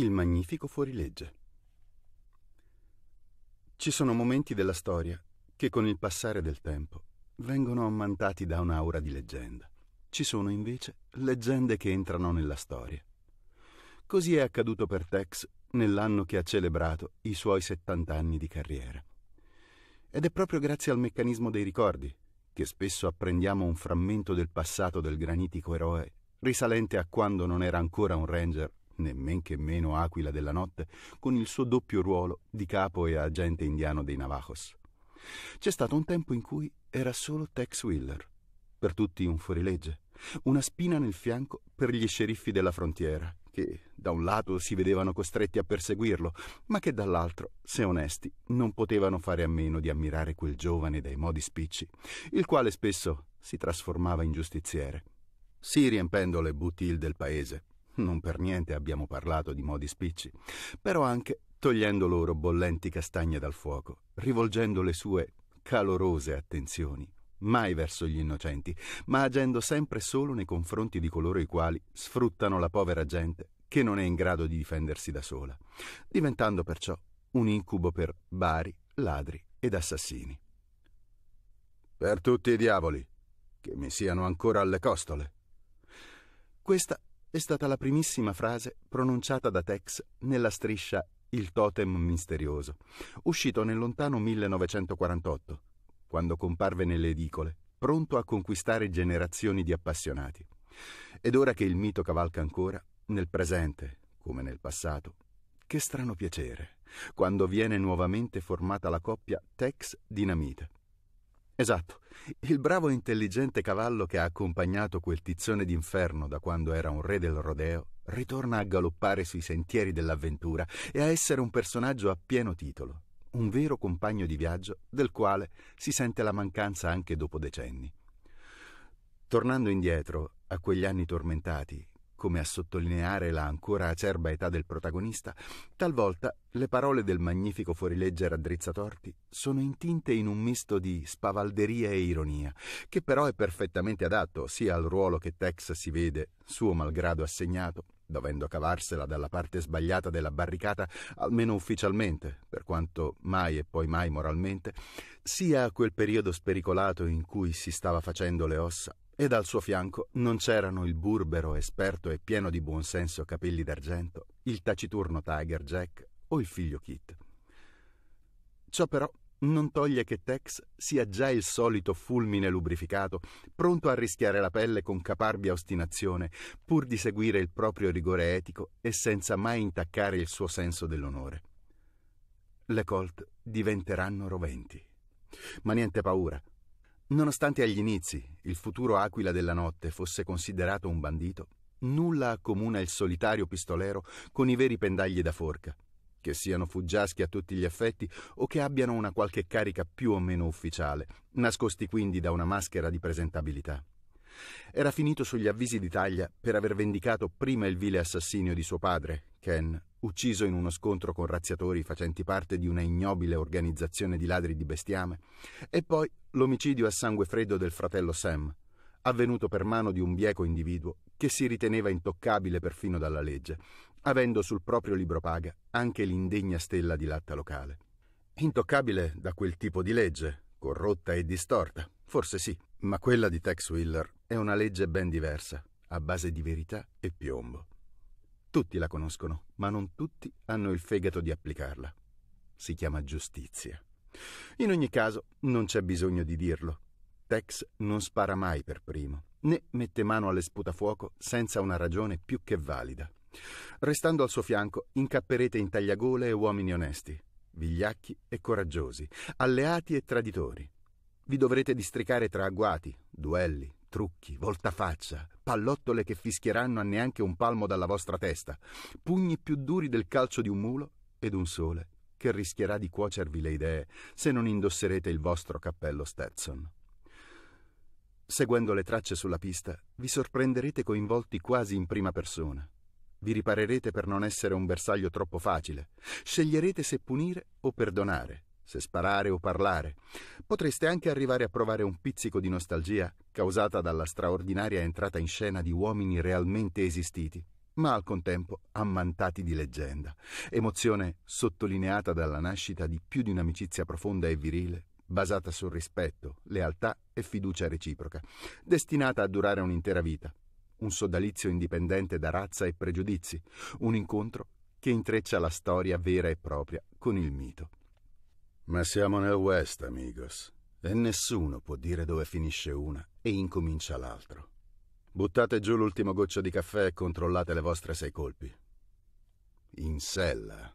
Il magnifico fuorilegge. Ci sono momenti della storia che con il passare del tempo vengono ammantati da un'aura di leggenda. Ci sono invece leggende che entrano nella storia. Così è accaduto per Tex nell'anno che ha celebrato i suoi 70 anni di carriera. Ed è proprio grazie al meccanismo dei ricordi che spesso apprendiamo un frammento del passato del granitico eroe, risalente a quando non era ancora un ranger nemmen che meno aquila della notte, con il suo doppio ruolo di capo e agente indiano dei Navajos. C'è stato un tempo in cui era solo Tex Wheeler, per tutti un fuorilegge, una spina nel fianco per gli sceriffi della frontiera, che da un lato si vedevano costretti a perseguirlo, ma che dall'altro, se onesti, non potevano fare a meno di ammirare quel giovane dai modi spicci, il quale spesso si trasformava in giustiziere. Sì, riempendo le boutil del paese, non per niente abbiamo parlato di modi spicci, però anche togliendo loro bollenti castagne dal fuoco, rivolgendo le sue calorose attenzioni, mai verso gli innocenti, ma agendo sempre solo nei confronti di coloro i quali sfruttano la povera gente che non è in grado di difendersi da sola, diventando perciò un incubo per bari, ladri ed assassini. Per tutti i diavoli, che mi siano ancora alle costole. Questa è stata la primissima frase pronunciata da Tex nella striscia Il totem misterioso, uscito nel lontano 1948, quando comparve nelle edicole, pronto a conquistare generazioni di appassionati. Ed ora che il mito cavalca ancora, nel presente, come nel passato, che strano piacere, quando viene nuovamente formata la coppia Tex-Dinamite Esatto, il bravo e intelligente cavallo che ha accompagnato quel tizzone d'inferno da quando era un re del rodeo ritorna a galoppare sui sentieri dell'avventura e a essere un personaggio a pieno titolo, un vero compagno di viaggio del quale si sente la mancanza anche dopo decenni. Tornando indietro a quegli anni tormentati, come a sottolineare la ancora acerba età del protagonista, talvolta le parole del magnifico fuorilegge raddrizzatorti sono intinte in un misto di spavalderia e ironia, che però è perfettamente adatto sia al ruolo che Tex si vede, suo malgrado assegnato, dovendo cavarsela dalla parte sbagliata della barricata, almeno ufficialmente, per quanto mai e poi mai moralmente, sia a quel periodo spericolato in cui si stava facendo le ossa, e dal suo fianco non c'erano il burbero esperto e pieno di buonsenso capelli d'argento, il taciturno Tiger Jack o il figlio Kit. Ciò però non toglie che Tex sia già il solito fulmine lubrificato, pronto a rischiare la pelle con caparbia ostinazione, pur di seguire il proprio rigore etico e senza mai intaccare il suo senso dell'onore. Le Colt diventeranno roventi. Ma niente paura, Nonostante agli inizi il futuro aquila della notte fosse considerato un bandito, nulla accomuna il solitario pistolero con i veri pendagli da forca, che siano fuggiaschi a tutti gli effetti o che abbiano una qualche carica più o meno ufficiale, nascosti quindi da una maschera di presentabilità. Era finito sugli avvisi d'Italia per aver vendicato prima il vile assassinio di suo padre, Ken, ucciso in uno scontro con razziatori facenti parte di una ignobile organizzazione di ladri di bestiame, e poi l'omicidio a sangue freddo del fratello Sam, avvenuto per mano di un bieco individuo che si riteneva intoccabile perfino dalla legge, avendo sul proprio libro paga anche l'indegna stella di latta locale. Intoccabile da quel tipo di legge, corrotta e distorta, forse sì, ma quella di Tex Wheeler è una legge ben diversa, a base di verità e piombo. Tutti la conoscono, ma non tutti hanno il fegato di applicarla. Si chiama giustizia. In ogni caso, non c'è bisogno di dirlo. Tex non spara mai per primo, né mette mano alle sputafuoco senza una ragione più che valida. Restando al suo fianco, incapperete in tagliagole e uomini onesti, vigliacchi e coraggiosi, alleati e traditori. Vi dovrete districare tra agguati, duelli, trucchi, voltafaccia, pallottole che fischieranno a neanche un palmo dalla vostra testa, pugni più duri del calcio di un mulo ed un sole che rischierà di cuocervi le idee se non indosserete il vostro cappello Stetson. Seguendo le tracce sulla pista, vi sorprenderete coinvolti quasi in prima persona. Vi riparerete per non essere un bersaglio troppo facile. Sceglierete se punire o perdonare se sparare o parlare. Potreste anche arrivare a provare un pizzico di nostalgia causata dalla straordinaria entrata in scena di uomini realmente esistiti, ma al contempo ammantati di leggenda, emozione sottolineata dalla nascita di più di un'amicizia profonda e virile, basata sul rispetto, lealtà e fiducia reciproca, destinata a durare un'intera vita, un sodalizio indipendente da razza e pregiudizi, un incontro che intreccia la storia vera e propria con il mito. Ma siamo nel West, amigos, e nessuno può dire dove finisce una e incomincia l'altro. Buttate giù l'ultimo goccio di caffè e controllate le vostre sei colpi. In sella.